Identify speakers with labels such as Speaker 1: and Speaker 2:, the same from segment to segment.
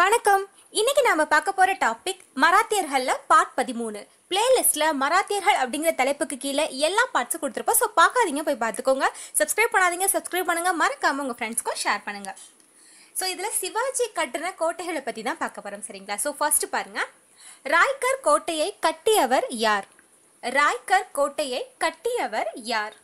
Speaker 1: வணக்கம் இன்னைக்கு நாம பார்க்க போற டாபிக் மராத்தியர்கள்ல பார்ட் பதிமூணு பிளேலிஸ்ட்ல மராத்தியர்கள் அப்படிங்கிற தலைப்புக்கு கீழே எல்லா பார்ட்ஸும் கொடுத்துருப்போம் ஸோ பார்க்காதீங்க போய் பார்த்துக்கோங்க சப்ஸ்கிரைப் பண்ணாதீங்க சப்ஸ்கிரைப் பண்ணுங்க மறக்காம உங்க ஃப்ரெண்ட்ஸ்க்கும் ஷேர் பண்ணுங்க ஸோ இதில் சிவாஜி கட்டுற கோட்டைகளை பற்றி தான் பார்க்க போகிறோம் சரிங்களா ஸோ ஃபர்ஸ்ட் பாருங்க ராய்கர் கோட்டையை கட்டியவர் யார் ராய்கர் கோட்டையை கட்டியவர் யார்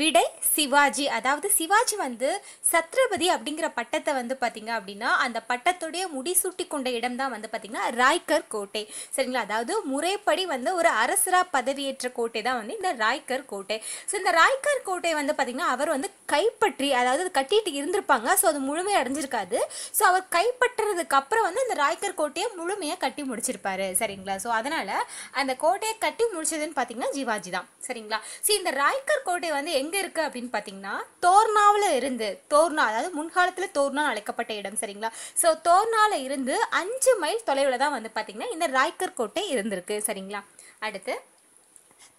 Speaker 1: விடை சிவாஜி அதாவது சிவாஜி வந்து சத்ரபதி அப்படிங்கிற பட்டத்தை வந்து பார்த்திங்க அப்படின்னா அந்த பட்டத்துடைய முடிசூட்டி கொண்ட இடம் தான் வந்து பார்த்தீங்கன்னா ராய்கர் கோட்டை சரிங்களா அதாவது முறைப்படி வந்து ஒரு அரசராக பதவியேற்ற கோட்டை தான் வந்து இந்த ராய்கர் கோட்டை ஸோ இந்த ராய்கர் கோட்டை வந்து பார்த்தீங்கன்னா அவர் வந்து கைப்பற்றி அதாவது கட்டிட்டு இருந்திருப்பாங்க ஸோ அது முழுமை அடைஞ்சிருக்காது ஸோ அவர் கைப்பற்றுறதுக்கு அப்புறம் வந்து இந்த ராய்கர் கோட்டையை முழுமையாக கட்டி முடிச்சிருப்பாரு சரிங்களா ஸோ அதனால் அந்த கோட்டையை கட்டி முடிச்சதுன்னு பார்த்தீங்கன்னா ஜிவாஜி தான் சரிங்களா ஸோ இந்த ராய்கர் கோட்டை வந்து எங்கே இருக்குது அப்படின்னு பார்த்தீங்கன்னா தோர்னாவில இருந்து தோர்னா அதாவது முன்காலத்துல தோர்னா அழைக்கப்பட்ட இடம் சரிங்களா ஸோ தோர்னால இருந்து அஞ்சு மைல் தொலைவில் தான் வந்து பாத்தீங்கன்னா இந்த ராய்கர் கோட்டை இருந்திருக்கு சரிங்களா அடுத்து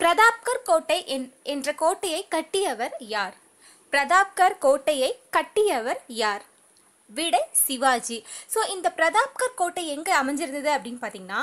Speaker 1: பிரதாப்கர் கோட்டை என்ற கோட்டையை கட்டியவர் யார் பிரதாப்கர் கோட்டையை கட்டியவர் யார் விடை சிவாஜி ஸோ இந்த பிரதாப்கர் கோட்டை எங்கே அமைஞ்சிருந்தது அப்படின்னு பார்த்தீங்கன்னா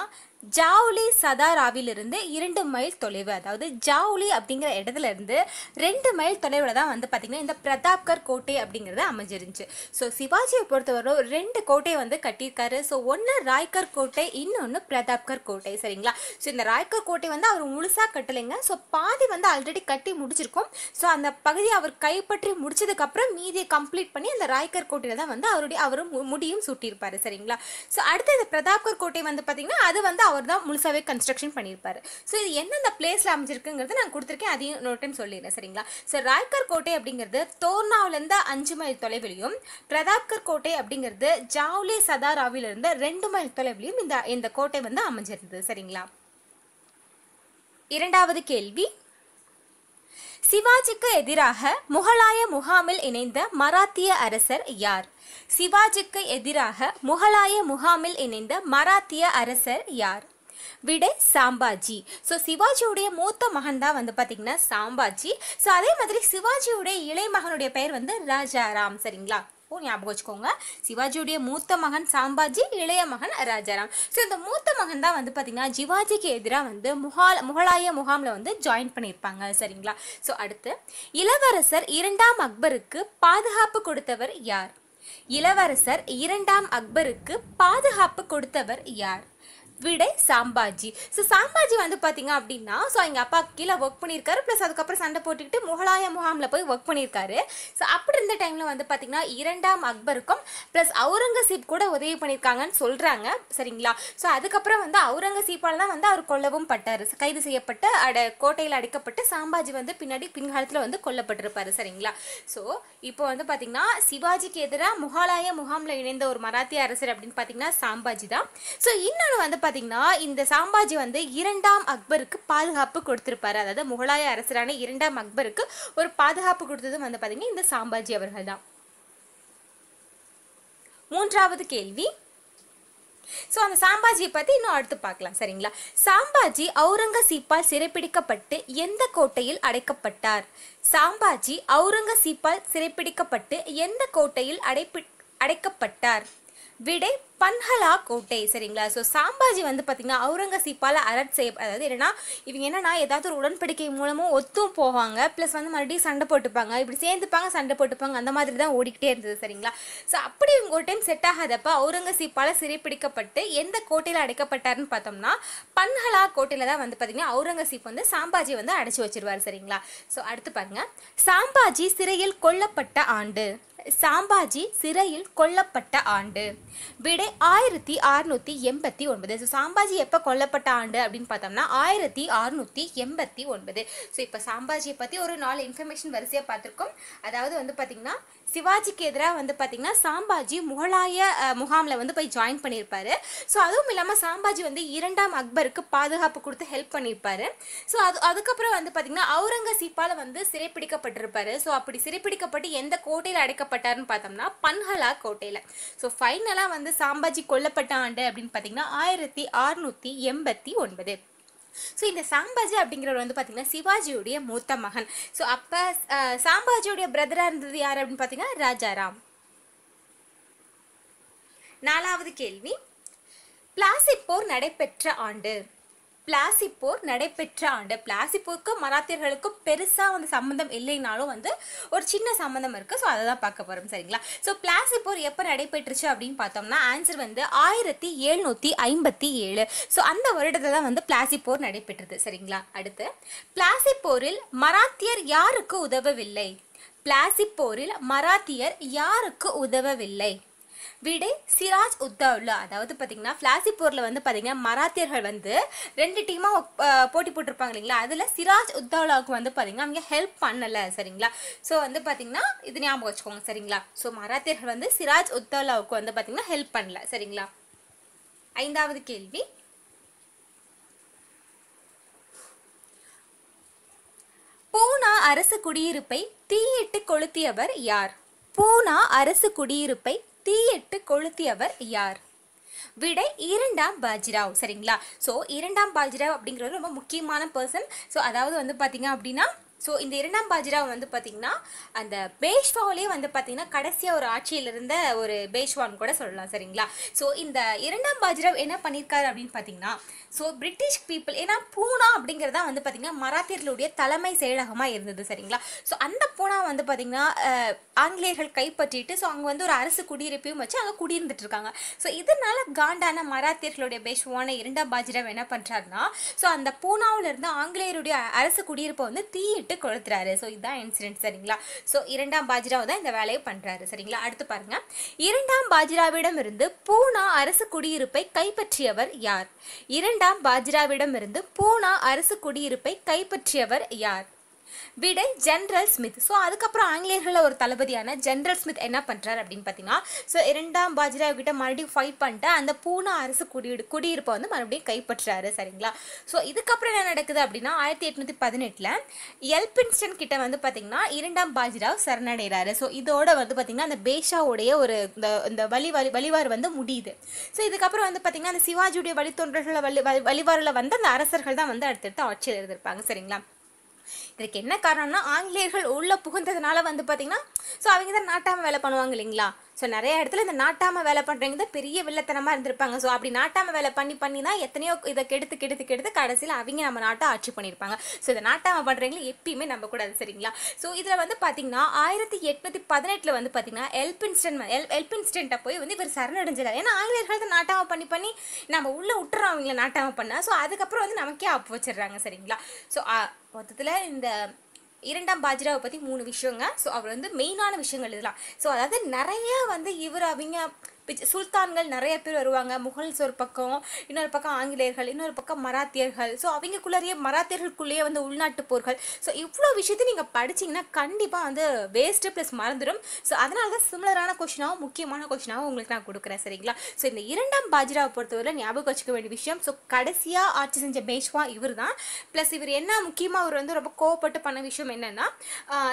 Speaker 1: ஜாவுலி சதாராவிலிருந்து இரண்டு மைல் தொலைவு அதாவது ஜாவுலி அப்படிங்கிற இடத்துல இருந்து ரெண்டு மைல் தொலைவில் தான் வந்து பார்த்திங்கன்னா இந்த பிரதாப்கர் கோட்டை அப்படிங்கிறது அமைஞ்சிருந்துச்சு ஸோ சிவாஜியை பொறுத்தவரை ரெண்டு கோட்டையை வந்து கட்டியிருக்காரு ஸோ ஒன்று ராய்கர் கோட்டை இன்னொன்று பிரதாப்கர் கோட்டை சரிங்களா ஸோ இந்த ராய்கர் கோட்டை வந்து அவர் முழுசாக கட்டலைங்க ஸோ பாதி வந்து ஆல்ரெடி கட்டி முடிச்சிருக்கோம் ஸோ அந்த பகுதியை அவர் கைப்பற்றி முடிச்சதுக்கப்புறம் மீதியை கம்ப்ளீட் பண்ணி அந்த ராய்கர் கோட்டையில் தான் வந்து அவருடைய அவரும் முடியும் சுட்டியிருப்பார் சரிங்களா ஸோ அடுத்து இந்த பிரதாப்கர் கோட்டை வந்து பார்த்திங்கன்னா அது வந்து அவர் அவர் தான் முழுசாகவே கன்ஸ்ட்ரக்ஷன் பண்ணியிருப்பார் ஸோ இது எந்தெந்த பிளேஸில் அமைஞ்சிருக்குங்கிறது நான் கொடுத்துருக்கேன் அதையும் இன்னொரு டைம் சொல்லிடுறேன் சரிங்களா ஸோ ராய்கர் கோட்டை அப்படிங்கிறது தோர்னாவிலேருந்து அஞ்சு மைல் தொலைவிலையும் பிரதாப்கர் கோட்டை அப்படிங்கிறது ஜாவ்லே சதாராவிலிருந்து ரெண்டு மைல் தொலைவிலையும் இந்த இந்த கோட்டை வந்து அமைஞ்சிருந்தது சரிங்களா இரண்டாவது கேள்வி சிவாஜிக்கு எதிராக முகலாய முகாமில் இணைந்த மராத்திய அரசர் யார் சிவாஜிக்கு எதிராக முகலாய முகாமில் இணைந்த மராத்திய அரசர் யார் விடை சாம்பாஜி ஸோ சிவாஜியுடைய மூத்த மகன் தான் வந்து பார்த்திங்கன்னா சாம்பாஜி ஸோ அதே மாதிரி சிவாஜியுடைய இளைய மகனுடைய பெயர் வந்து ராஜாராம் சரிங்களா ஓ ஞாபகம் வச்சுக்கோங்க சிவாஜியுடைய மூத்த மகன் சாம்பாஜி இளைய மகன் ராஜாராம் ஸோ இந்த மூத்த மகன் தான் வந்து பார்த்தீங்கன்னா சிவாஜிக்கு எதிராக வந்து முகால் முகலாய முகாமில் வந்து ஜாயின் பண்ணியிருப்பாங்க சரிங்களா ஸோ அடுத்து இளவரசர் இரண்டாம் அக்பருக்கு பாதுகாப்பு கொடுத்தவர் யார் இளவரசர் இரண்டாம் அக்பருக்கு பாதுகாப்பு கொடுத்தவர் யார் விடை சாம்பாஜி ஸோ சாம்பாஜி வந்து பார்த்தீங்க அப்படின்னா ஸோ எங்கள் அப்பா கீழே ஒர்க் பண்ணியிருக்காரு ப்ளஸ் அதுக்கப்புறம் சண்டை போட்டுக்கிட்டு முகலாய முகாமில் போய் ஒர்க் பண்ணியிருக்காரு ஸோ அப்படி இருந்த டைமில் வந்து பார்த்திங்கன்னா இரண்டாம் அக்பருக்கும் ப்ளஸ் அவுரங்கசீப் கூட உதவி பண்ணியிருக்காங்கன்னு சொல்கிறாங்க சரிங்களா ஸோ அதுக்கப்புறம் வந்து அவுரங்கசீப்பால் தான் வந்து அவர் கொல்லவும் பட்டார் கைது செய்யப்பட்டு அட கோட்டையில் அடைக்கப்பட்டு சாம்பாஜி வந்து பின்னாடி பின்காலத்தில் வந்து கொல்லப்பட்டிருப்பார் சரிங்களா ஸோ இப்போ வந்து பார்த்தீங்கன்னா சிவாஜிக்கு எதிராக முகலாய முகாமில் இணைந்த ஒரு மராத்திய அரசர் அப்படின்னு பார்த்தீங்கன்னா சாம்பாஜி தான் ஸோ இன்னொன்று வந்து பார்த்தீங்கன்னா இந்த சாம்பாஜி வந்து இரண்டாம் அக்பருக்கு பாதுகாப்பு கொடுத்திருப்பாரு அதாவது முகலாய அரசரான இரண்டாம் அக்பருக்கு ஒரு பாதுகாப்பு கொடுத்ததும் வந்து பார்த்தீங்கன்னா இந்த சாம்பாஜி அவர்கள் தான் மூன்றாவது கேள்வி ஸோ அந்த சாம்பாஜியை பற்றி இன்னும் அடுத்து பார்க்கலாம் சரிங்களா சாம்பாஜி அவுரங்கசீப்பால் சிறைப்பிடிக்கப்பட்டு எந்த கோட்டையில் அடைக்கப்பட்டார் சாம்பாஜி அவுரங்கசீப்பால் சிறைப்பிடிக்கப்பட்டு எந்த கோட்டையில் அடைப்பி அடைக்கப்பட்டார் விடை பன்ஹலா கோட்டை சரிங்களா ஸோ சாம்பாஜி வந்து பார்த்திங்கன்னா அவுரங்கசீப்பால் அரட் செய்ய அதாவது என்னன்னா இவங்க என்னன்னா ஏதாவது ஒரு உடன்படிக்கை மூலமும் ஒத்தும் போவாங்க ப்ளஸ் வந்து மறுபடியும் சண்டை போட்டுப்பாங்க இப்படி சேர்ந்துப்பாங்க சண்டை போட்டுப்பாங்க அந்த மாதிரி தான் ஓடிக்கிட்டே இருந்தது சரிங்களா ஸோ அப்படி இவங்க ஒரு டைம் செட் ஆகாதப்ப அவுரங்கசீப்பால் சிறைப்பிடிக்கப்பட்டு எந்த கோட்டையில் அடைக்கப்பட்டாருன்னு பார்த்தோம்னா பன்ஹலா கோட்டையில் தான் வந்து பார்த்திங்கன்னா அவுரங்கசீப் வந்து சாம்பாஜி வந்து அடைச்சி வச்சிருவார் சரிங்களா ஸோ அடுத்து பாருங்கள் சாம்பாஜி சிறையில் கொல்லப்பட்ட ஆண்டு சாம்பாஜி சிறையில் கொல்லப்பட்ட ஆண்டு விடை ஆயிரத்தி அறுநூத்தி எண்பத்தி ஒன்பது ஸோ சாம்பாஜி எப்போ கொல்லப்பட்ட ஆண்டு அப்படின்னு பார்த்தோம்னா ஆயிரத்தி அறுநூத்தி எண்பத்தி ஒன்பது ஸோ இப்போ சாம்பாஜியை பற்றி ஒரு நாலு இன்ஃபர்மேஷன் வரிசையாக பார்த்துருக்கோம் அதாவது வந்து பார்த்தீங்கன்னா சிவாஜிக்கு எதிராக வந்து பார்த்திங்கன்னா சாம்பாஜி முகலாய முகாமில் வந்து போய் ஜாயின் பண்ணியிருப்பாரு ஸோ அதுவும் இல்லாமல் சாம்பாஜி வந்து இரண்டாம் அக்பருக்கு பாதுகாப்பு கொடுத்து ஹெல்ப் பண்ணியிருப்பாரு ஸோ அது அதுக்கப்புறம் வந்து பார்த்திங்கன்னா அவுரங்கசீப்பால் வந்து சிறைப்பிடிக்கப்பட்டிருப்பாரு ஸோ அப்படி சிறைப்பிடிக்கப்பட்டு எந்த கோட்டையில் அடைக்கப்பட்ட கொல்லப்பட்டார்னு பார்த்தோம்னா பன்ஹலா கோட்டையில் ஸோ ஃபைனலாக வந்து சாம்பாஜி கொல்லப்பட்ட ஆண்டு அப்படின்னு பார்த்தீங்கன்னா ஆயிரத்தி அறுநூற்றி எண்பத்தி ஒன்பது ஸோ இந்த சாம்பாஜி அப்படிங்கிறவர் வந்து பார்த்தீங்கன்னா சிவாஜியுடைய மூத்த மகன் ஸோ அப்போ சாம்பாஜியுடைய பிரதராக இருந்தது யார் அப்படின்னு பார்த்தீங்கன்னா ராஜாராம் நாலாவது கேள்வி பிளாசிக் போர் நடைபெற்ற ஆண்டு பிளாசி போர் நடைபெற்ற ஆண்டு பிளாசி மராத்தியர்களுக்கும் பெருசாக வந்து சம்மந்தம் இல்லைனாலும் வந்து ஒரு சின்ன சம்மந்தம் இருக்குது ஸோ அதை தான் பார்க்க போகிறோம் சரிங்களா ஸோ பிளாசி போர் எப்போ நடைபெற்றுச்சு அப்படின்னு பார்த்தோம்னா ஆன்சர் வந்து ஆயிரத்தி எழுநூற்றி ஐம்பத்தி ஏழு ஸோ அந்த வருடத்தில் தான் வந்து பிளாசி போர் நடைபெற்றது சரிங்களா அடுத்து பிளாசி போரில் மராத்தியர் யாருக்கு உதவவில்லை பிளாசி போரில் மராத்தியர் யாருக்கு உதவவில்லை விடை சிராஜ் உத்தவ்லா அதாவது பார்த்தீங்கன்னா ஃப்ளாசிப்பூரில் வந்து பார்த்தீங்கன்னா மராத்தியர்கள் வந்து ரெண்டு டீமாக போட்டி போட்டிருப்பாங்க இல்லைங்களா அதில் சிராஜ் உத்தவ்லாவுக்கு வந்து பார்த்தீங்கன்னா அவங்க ஹெல்ப் பண்ணலை சரிங்களா ஸோ வந்து பார்த்தீங்கன்னா இது ஞாபகம் வச்சுக்கோங்க சரிங்களா ஸோ மராத்தியர்கள் வந்து சிராஜ் உத்தவ்லாவுக்கு வந்து பார்த்தீங்கன்னா ஹெல்ப் பண்ணல சரிங்களா ஐந்தாவது கேள்வி பூனா அரசு குடியிருப்பை தீயிட்டு கொளுத்தியவர் யார் பூனா அரசு குடியிருப்பை தீயிட்டு கொளுத்தியவர் யார் விடை இரண்டாம் பாஜிராவ் சரிங்களா ஸோ இரண்டாம் பாஜிராவ் அப்படிங்கிறது ரொம்ப முக்கியமான பர்சன் ஸோ அதாவது வந்து பார்த்தீங்க அப்படின்னா ஸோ இந்த இரண்டாம் பாஜிராவ் வந்து பார்த்தீங்கன்னா அந்த பேஷ்வாவிலே வந்து பார்த்திங்கன்னா கடைசியாக ஒரு ஆட்சியில் இருந்த ஒரு பேஷ்வான் கூட சொல்லலாம் சரிங்களா ஸோ இந்த இரண்டாம் பாஜிராவ் என்ன பண்ணியிருக்காரு அப்படின்னு பார்த்தீங்கன்னா ஸோ பிரிட்டிஷ் பீப்புள் ஏன்னா பூனா அப்படிங்கிறதா வந்து பார்த்தீங்கன்னா மராத்தியர்களுடைய தலைமை செயலகமாக இருந்தது சரிங்களா ஸோ அந்த பூனா வந்து பார்த்திங்கன்னா ஆங்கிலேயர்கள் கைப்பற்றிட்டு ஸோ அங்கே வந்து ஒரு அரசு குடியிருப்பையும் வச்சு அங்கே குடியிருந்துட்டு இருக்காங்க ஸோ இதனால காண்டான மராத்தியர்களுடைய பேஷ்வான இரண்டாம் பாஜிராவ் என்ன பண்ணுறாருன்னா ஸோ அந்த பூனாவில் இருந்து ஆங்கிலேயருடைய அரசு குடியிருப்பை வந்து தீயிட்டு போட்டு கொளுத்துறாரு ஸோ இதுதான் இன்சிடென்ட் சரிங்களா ஸோ இரண்டாம் பாஜிராவை தான் இந்த வேலையை பண்ணுறாரு சரிங்களா அடுத்து பாருங்க இரண்டாம் பாஜிராவிடம் இருந்து பூனா அரசு குடியிருப்பை கைப்பற்றியவர் யார் இரண்டாம் பாஜிராவிடம் இருந்து பூனா அரசு குடியிருப்பை கைப்பற்றியவர் யார் விடை ஜென்ரல் ஸ்மித் ஸோ அதுக்கப்புறம் ஆங்கிலேயர்களில் ஒரு தளபதியான ஜென்ரல் ஸ்மித் என்ன பண்ணுறாரு அப்படின்னு பார்த்தீங்கன்னா ஸோ இரண்டாம் பாஜிராவ் கிட்ட மறுபடியும் ஃபைட் பண்ணிட்டு அந்த பூனா அரசு குடியிரு குடியிருப்பை வந்து மறுபடியும் கைப்பற்றுறாரு சரிங்களா ஸோ இதுக்கப்புறம் என்ன நடக்குது அப்படின்னா ஆயிரத்தி எட்நூற்றி பதினெட்டில் எல்பின்ஸ்டன் கிட்ட வந்து பார்த்தீங்கன்னா இரண்டாம் பாஜிராவ் சரணடைகிறாரு ஸோ இதோட வந்து பார்த்தீங்கன்னா அந்த பேஷாவுடைய ஒரு இந்த இந்த வழி வழி வழிவாறு வந்து முடியுது ஸோ இதுக்கப்புறம் வந்து பார்த்தீங்கன்னா அந்த சிவாஜியுடைய வழித்தொன்றர்களை வழி வழிவாரில் வந்து அந்த அரசர்கள் தான் வந்து அடுத்தடுத்து ஆட்சியில் இருந்திருப்பாங்க சரிங்களா இதுக்கு என்ன காரணம்னா ஆங்கிலேயர்கள் உள்ளே புகுந்ததுனால வந்து பார்த்திங்கன்னா ஸோ அவங்க தான் நாட்டாமல் வேலை பண்ணுவாங்க இல்லைங்களா ஸோ நிறைய இடத்துல இந்த நாட்டாமல் வேலை பண்ணுறவங்க தான் பெரிய வில்லத்தனமாக இருந்திருப்பாங்க ஸோ அப்படி நாட்டாமல் வேலை பண்ணி பண்ணி தான் எத்தனையோ இதை கெடுத்து கெடுத்து கெடுத்து கடைசியில் அவங்க நம்ம நாட்டை ஆட்சி பண்ணியிருப்பாங்க ஸோ இதை நாட்டாமல் பண்ணுறவங்களும் எப்பயுமே நம்ப கூடாது சரிங்களா ஸோ இதில் வந்து பார்த்தீங்கன்னா ஆயிரத்தி எட்நூத்தி பதினெட்டில் வந்து பார்த்தீங்கன்னா எல்பின்ஸ்டன் எல் எல்பின்ஸ்டன்ட்டை போய் வந்து இவர் சரணடைஞ்சிடாரு ஏன்னா ஆங்கிலேயர்கள் தான் நாட்டாமல் பண்ணி பண்ணி நம்ம உள்ளே விட்டுறோம் அவங்கள நாட்டாமல் பண்ணால் ஸோ அதுக்கப்புறம் வந்து நமக்கே அப்போ வச்சிடுறாங்க சரிங்களா ஸோ மொத்தத்தில் இந்த இரண்டாம் பாஜிராவை பற்றி மூணு விஷயங்க ஸோ அவர் வந்து மெயினான விஷயங்கள் இதெல்லாம் ஸோ அதாவது நிறைய வந்து இவர் அவங்க சுல்தான்கள் நிறைய பேர் வருவாங்க முகல்ஸ் ஒரு பக்கம் இன்னொரு பக்கம் ஆங்கிலேயர்கள் இன்னொரு பக்கம் மராத்தியர்கள் ஸோ அவங்கக்குள்ளேயே மராத்தியர்களுக்குள்ளேயே வந்து உள்நாட்டு போர்கள் ஸோ இவ்வளோ விஷயத்தையும் நீங்கள் படிச்சிங்கன்னா கண்டிப்பாக வந்து வேஸ்ட்டு ப்ளஸ் மறந்துடும் ஸோ அதனால தான் சிமிலரான கொஷினாகவும் முக்கியமான கொஷினாகவும் உங்களுக்கு நான் கொடுக்குறேன் சரிங்களா ஸோ இந்த இரண்டாம் பாஜிராவை பொறுத்தவரை ஞாபகம் வச்சுக்க வேண்டிய விஷயம் ஸோ கடைசியாக ஆட்சி செஞ்ச பேஷ்வா இவர் தான் ப்ளஸ் இவர் என்ன முக்கியமாக அவர் வந்து ரொம்ப கோவப்பட்டு பண்ண விஷயம் என்னென்னா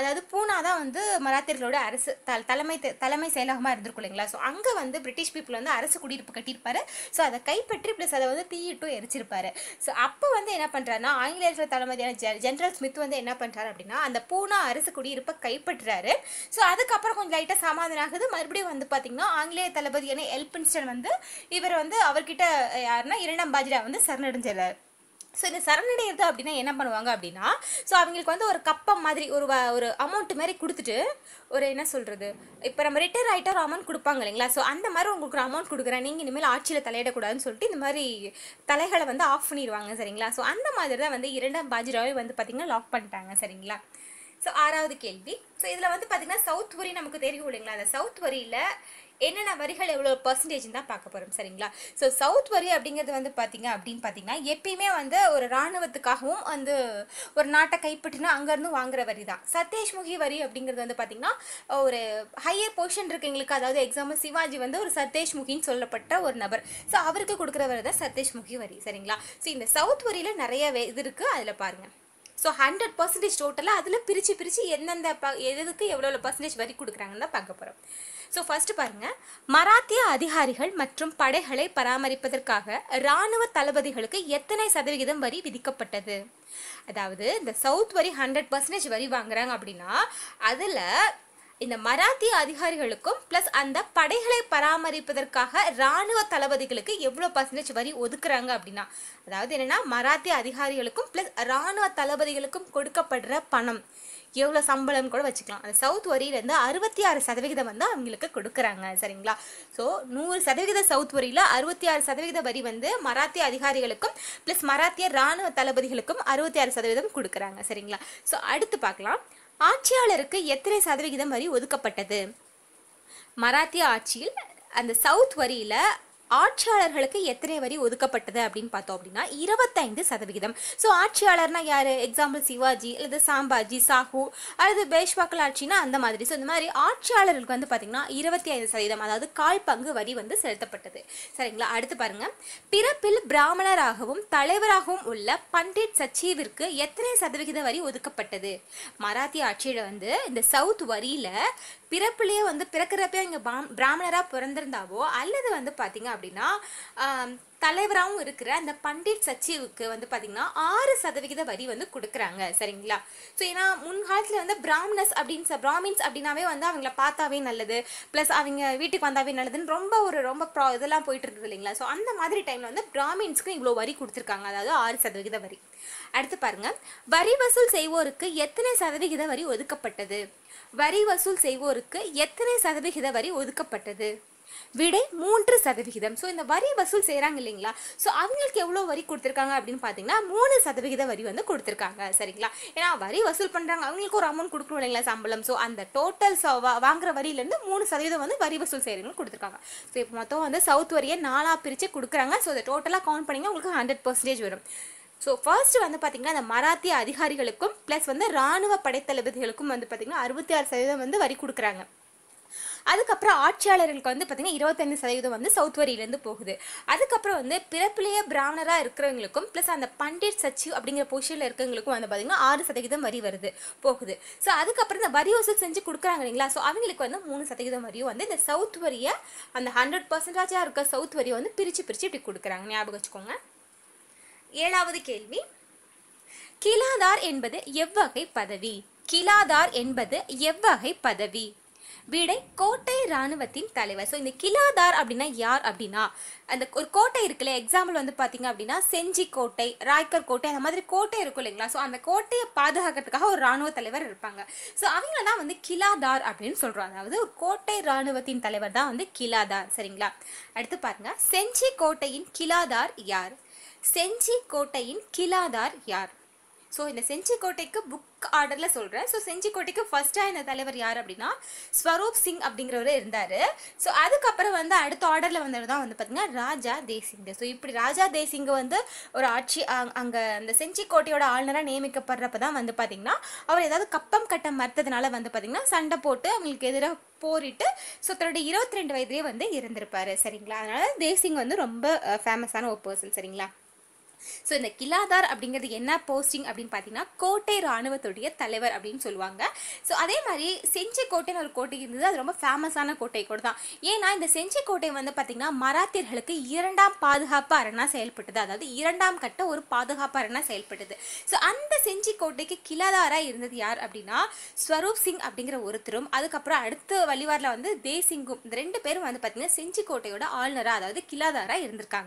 Speaker 1: அதாவது பூனா தான் வந்து மராத்தியர்களோட அரசு தலைமை தலைமை செயலகமாக இருந்திருக்கும் இல்லைங்களா ஸோ அங்கே வந்து பிரிட்டிஷ் பீப்புள் வந்து அரசு குடியிருப்பு கட்டியிருப்பாரு ஸோ அதை கைப்பற்றி ப்ளஸ் அதை வந்து தீயிட்டும் எரிச்சிருப்பாரு ஸோ அப்போ வந்து என்ன பண்ணுறாருனா ஆங்கிலேயர்கள் தலைமையான ஜென்ரல் ஸ்மித் வந்து என்ன பண்ணுறாரு அப்படின்னா அந்த பூனா அரசு குடியிருப்பை கைப்பற்றுறாரு ஸோ அதுக்கப்புறம் கொஞ்சம் லைட்டாக சமாதானம் ஆகுது மறுபடியும் வந்து பார்த்தீங்கன்னா ஆங்கிலேய தளபதியான எல்பின்ஸ்டன் வந்து இவர் வந்து அவர்கிட்ட யாருன்னா இரண்டாம் பாஜிரா வந்து சரணடைஞ்சிடறாரு ஸோ இந்த சரணடைகிறது அப்படின்னா என்ன பண்ணுவாங்க அப்படின்னா ஸோ அவங்களுக்கு வந்து ஒரு கப்பம் மாதிரி ஒரு ஒரு அமௌண்ட் மாதிரி கொடுத்துட்டு ஒரு என்ன சொல்கிறது இப்போ நம்ம ரிட்டர் ஆகிட்டா அமௌண்ட் கொடுப்பாங்க இல்லைங்களா ஸோ அந்த மாதிரி உங்களுக்கு ஒரு அமௌண்ட் கொடுக்குறேன் நீங்கள் இனிமேல் ஆட்சியில் தலையிடக்கூடாதுன்னு சொல்லிட்டு இந்த மாதிரி தலைகளை வந்து ஆஃப் பண்ணிடுவாங்க சரிங்களா ஸோ அந்த மாதிரி தான் வந்து இரண்டாம் பாஜிராவை வந்து பார்த்திங்கன்னா லாக் பண்ணிட்டாங்க சரிங்களா ஸோ ஆறாவது கேள்வி ஸோ இதில் வந்து பார்த்திங்கன்னா சவுத் வரி நமக்கு தெரியும் இல்லைங்களா அந்த சவுத் வரியில் என்னென்ன வரிகள் எவ்வளோ பர்சன்டேஜ் தான் பார்க்க போகிறோம் சரிங்களா ஸோ சவுத் வரி அப்படிங்கிறது வந்து பார்த்தீங்க அப்படின்னு பார்த்தீங்கன்னா எப்பயுமே வந்து ஒரு இராணுவத்துக்காகவும் வந்து ஒரு நாட்டை கைப்பற்றினா அங்கேருந்து வாங்குற வரி தான் சத்தேஷ்முகி வரி அப்படிங்கிறது வந்து பார்த்தீங்கன்னா ஒரு ஹையர் பொசிஷன் எங்களுக்கு அதாவது எக்ஸாம்பிள் சிவாஜி வந்து ஒரு சத்தேஷ்முகின்னு சொல்லப்பட்ட ஒரு நபர் ஸோ அவருக்கு கொடுக்குற வரி தான் சத்தேஷ்முகி வரி சரிங்களா ஸோ இந்த சவுத் வரியில் நிறைய இது இருக்குது அதில் பாருங்கள் ஸோ ஹண்ட்ரட் பர்சன்டேஜ் டோட்டலாக அதில் பிரித்து பிரித்து எந்தெந்த ப எதுக்கு எவ்வளோ பர்சன்டேஜ் வரி கொடுக்குறாங்கன்னு தான் பார்க்க போகிறோம் ஸோ ஃபஸ்ட்டு பாருங்கள் மராத்திய அதிகாரிகள் மற்றும் படைகளை பராமரிப்பதற்காக இராணுவ தளபதிகளுக்கு எத்தனை சதவிகிதம் வரி விதிக்கப்பட்டது அதாவது இந்த சவுத் வரி ஹண்ட்ரட் பர்சன்டேஜ் வரி வாங்குறாங்க அப்படின்னா அதில் இந்த மராத்திய அதிகாரிகளுக்கும் ப்ளஸ் அந்த படைகளை பராமரிப்பதற்காக இராணுவ தளபதிகளுக்கு எவ்வளோ பர்சன்டேஜ் வரி ஒதுக்குறாங்க அப்படின்னா அதாவது என்னென்னா மராத்திய அதிகாரிகளுக்கும் ப்ளஸ் இராணுவ தளபதிகளுக்கும் கொடுக்கப்படுற பணம் எவ்வளோ சம்பளம் கூட வச்சுக்கலாம் அந்த சவுத் வரியிலேருந்து அறுபத்தி ஆறு சதவிகிதம் வந்து அவங்களுக்கு கொடுக்குறாங்க சரிங்களா ஸோ நூறு சதவிகித சவுத் வரியில் அறுபத்தி ஆறு சதவிகித வரி வந்து மராத்திய அதிகாரிகளுக்கும் ப்ளஸ் மராத்திய இராணுவ தளபதிகளுக்கும் அறுபத்தி ஆறு சதவீதம் கொடுக்குறாங்க சரிங்களா ஸோ அடுத்து பார்க்கலாம் ஆட்சியாளருக்கு எத்தனை சதவிகிதம் வரி ஒதுக்கப்பட்டது மராத்திய ஆட்சியில் அந்த சவுத் வரியில் ஆட்சியாளர்களுக்கு எத்தனை வரி ஒதுக்கப்பட்டது அப்படின்னு பார்த்தோம் அப்படின்னா இருபத்தைந்து சதவிகிதம் ஸோ ஆட்சியாளர்னா யார் எக்ஸாம்பிள் சிவாஜி அல்லது சாம்பாஜி சாஹு அல்லது பேஷ்வாக்கள் ஆட்சினா அந்த மாதிரி ஸோ இந்த மாதிரி ஆட்சியாளர்களுக்கு வந்து பார்த்திங்கன்னா இருபத்தி ஐந்து சதவீதம் அதாவது கால் பங்கு வரி வந்து செலுத்தப்பட்டது சரிங்களா அடுத்து பாருங்கள் பிறப்பில் பிராமணராகவும் தலைவராகவும் உள்ள பண்டிட் சச்சீவிற்கு எத்தனை சதவிகித வரி ஒதுக்கப்பட்டது மராத்தி ஆட்சியில் வந்து இந்த சவுத் வரியில் பிறப்புலேயே வந்து பிறக்கிறப்ப இங்கே பிராமணராக பிறந்திருந்தாவோ அல்லது வந்து பார்த்திங்க அப்படின்னா தலைவராகவும் இருக்கிற அந்த பண்டிட் சச்சிவுக்கு வந்து பார்த்தீங்கன்னா ஆறு சதவிகித வரி வந்து கொடுக்குறாங்க சரிங்களா ஸோ ஏன்னா முன்காலத்தில் வந்து பிராமணஸ் அப்படின்னு பிராமின்ஸ் அப்படின்னாவே வந்து அவங்கள பார்த்தாவே நல்லது ப்ளஸ் அவங்க வீட்டுக்கு வந்தாவே நல்லதுன்னு ரொம்ப ஒரு ரொம்ப ப்ரா இதெல்லாம் போயிட்டு இருக்குது இல்லைங்களா ஸோ அந்த மாதிரி டைமில் வந்து பிராமின்ஸ்க்கு இவ்வளோ வரி கொடுத்துருக்காங்க அதாவது ஆறு சதவிகித வரி அடுத்து பாருங்க வரி வசூல் செய்வோருக்கு எத்தனை சதவிகித வரி ஒதுக்கப்பட்டது வரி வசூல் செய்வோருக்கு எத்தனை சதவிகித வரி ஒதுக்கப்பட்டது விடை மூன்று சதவிகிதம் ஸோ இந்த வரி வசூல் செய்கிறாங்க இல்லைங்களா ஸோ அவங்களுக்கு எவ்வளோ வரி கொடுத்துருக்காங்க அப்படின்னு பார்த்தீங்கன்னா மூணு சதவிகித வரி வந்து கொடுத்துருக்காங்க சரிங்களா ஏன்னா வரி வசூல் பண்ணுறாங்க அவங்களுக்கு ஒரு அமௌண்ட் கொடுக்கணும் இல்லைங்களா சம்பளம் ஸோ அந்த டோட்டல் வாங்குற வரியிலேருந்து மூணு சதவீதம் வந்து வரி வசூல் செய்கிறவங்களுக்கு கொடுத்துருக்காங்க ஸோ இப்போ மொத்தம் வந்து சவுத் வரியை நாலாக பிரித்து கொடுக்குறாங்க ஸோ அதை டோட்டலாக கவுண்ட் பண்ணிங்க உங்களுக்கு ஹண்ட்ரட் பர்சன்டேஜ் வரும் ஸோ ஃபர்ஸ்ட் வந்து பார்த்திங்கன்னா அந்த மராத்திய அதிகாரிகளுக்கும் ப்ளஸ் வந்து இராணுவ படைத்தளபதிகளுக்கும் வந்து பார்த்தீங்கன்னா அறுபத்தி ஆறு சதவீதம் வந்து வரி கொடுக்குறாங்க அதுக்கப்புறம் ஆட்சியாளர்களுக்கு வந்து பார்த்திங்கன்னா இருபத்தஞ்சு சதவீதம் வந்து சவுத் வரியிலேருந்து போகுது அதுக்கப்புறம் வந்து பிறப்பிலேயே பிராமணராக இருக்கிறவங்களுக்கும் ப்ளஸ் அந்த பண்டிட் சச்சிவ் அப்படிங்கிற பொசிஷனில் இருக்கிறவங்களுக்கும் வந்து பார்த்திங்கன்னா ஆறு சதவீதம் வரி வருது போகுது ஸோ அதுக்கப்புறம் இந்த வரி வசூல் செஞ்சு கொடுக்குறாங்க இல்லைங்களா ஸோ அவங்களுக்கு வந்து மூணு சதவீதம் வரியும் வந்து இந்த சவுத் வரியை அந்த ஹண்ட்ரட் பர்சன்டேஜாக இருக்க சவுத் வரியை வந்து பிரித்து பிரித்து இப்படி கொடுக்குறாங்க ஞாபகம் வச்சுக்கோங்க ஏழாவது கேள்வி கிலாதார் என்பது எவ்வகை பதவி கிலாதார் என்பது எவ்வகை பதவி வீடை கோட்டை இராணுவத்தின் தலைவர் ஸோ இந்த கிலாதார் அப்படின்னா யார் அப்படின்னா அந்த ஒரு கோட்டை இருக்குல்ல எக்ஸாம்பிள் வந்து பார்த்தீங்க அப்படின்னா செஞ்சி கோட்டை ராய்கர் கோட்டை அந்த மாதிரி கோட்டை இருக்கும் இல்லைங்களா ஸோ அந்த கோட்டையை பாதுகாக்கிறதுக்காக ஒரு இராணுவ தலைவர் இருப்பாங்க ஸோ அவங்கள தான் வந்து கிலாதார் அப்படின்னு சொல்கிறாங்க அதாவது ஒரு கோட்டை இராணுவத்தின் தலைவர் தான் வந்து கிலாதார் சரிங்களா அடுத்து பாருங்க செஞ்சி கோட்டையின் கிலாதார் யார் செஞ்சி கோட்டையின் கிலாதார் யார் ஸோ இந்த செஞ்சிக்கோட்டைக்கு புக் ஆர்டரில் சொல்கிறேன் ஸோ செஞ்சிக்கோட்டைக்கு ஃபஸ்ட்டாக இந்த தலைவர் யார் அப்படின்னா ஸ்வரூப் சிங் அப்படிங்கிறவர் இருந்தார் ஸோ அதுக்கப்புறம் வந்து அடுத்த ஆர்டரில் வந்தவர் தான் வந்து பார்த்திங்கன்னா ராஜா தேசிங் ஸோ இப்படி ராஜா தேசிங் வந்து ஒரு ஆட்சி அங்கே அந்த செஞ்சிக்கோட்டையோட ஆளுநராக நியமிக்கப்படுறப்ப தான் வந்து பார்த்திங்கன்னா அவர் ஏதாவது கப்பம் கட்டம் மறுத்ததுனால வந்து பார்த்திங்கன்னா சண்டை போட்டு அவங்களுக்கு எதிராக போரிட்டு ஸோ தன்னுடைய இருபத்தி ரெண்டு வயதுலேயே வந்து இருந்திருப்பார் சரிங்களா அதனால் தேசிங் வந்து ரொம்ப ஃபேமஸான ஒரு பர்சன் சரிங்களா ஸோ இந்த கிலாதார் அப்படிங்கிறது என்ன போஸ்டிங் அப்படின்னு பார்த்தீங்கன்னா கோட்டை ராணுவத்துடைய தலைவர் அப்படின்னு சொல்லுவாங்க ஸோ அதே மாதிரி செஞ்சி கோட்டைன்னு ஒரு கோட்டை இருந்தது அது ரொம்ப ஃபேமஸான கோட்டை கூட தான் ஏன்னா இந்த செஞ்சி கோட்டை வந்து பார்த்திங்கன்னா மராத்தியர்களுக்கு இரண்டாம் பாதுகாப்பு அரணாக செயல்பட்டது அதாவது இரண்டாம் கட்ட ஒரு பாதுகாப்பு அரணாக செயல்பட்டது ஸோ அந்த செஞ்சி கோட்டைக்கு கிலாதாராக இருந்தது யார் அப்படின்னா ஸ்வரூப் சிங் அப்படிங்கிற ஒருத்தரும் அதுக்கப்புறம் அடுத்த வழிவாரில் வந்து தேசிங்கும் இந்த ரெண்டு பேரும் வந்து பார்த்திங்கன்னா செஞ்சி கோட்டையோட ஆளுநராக அதாவது கிலாதாராக இருந்திருக்காங்க